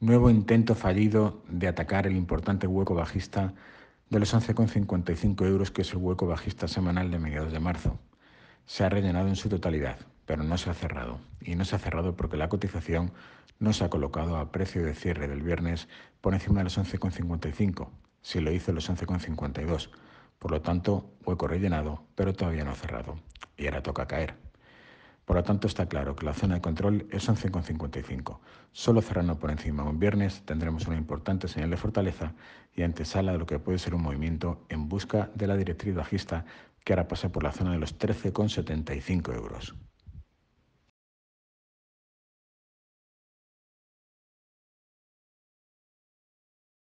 Nuevo intento fallido de atacar el importante hueco bajista de los 11,55 euros que es el hueco bajista semanal de mediados de marzo. Se ha rellenado en su totalidad, pero no se ha cerrado. Y no se ha cerrado porque la cotización no se ha colocado a precio de cierre del viernes por encima de los 11,55, si lo hizo los 11,52. Por lo tanto, hueco rellenado, pero todavía no cerrado. Y ahora toca caer lo tanto, está claro que la zona de control es 11,55. Solo cerrando por encima un viernes tendremos una importante señal de fortaleza y antesala de lo que puede ser un movimiento en busca de la directriz bajista que hará pasa por la zona de los 13,75 euros.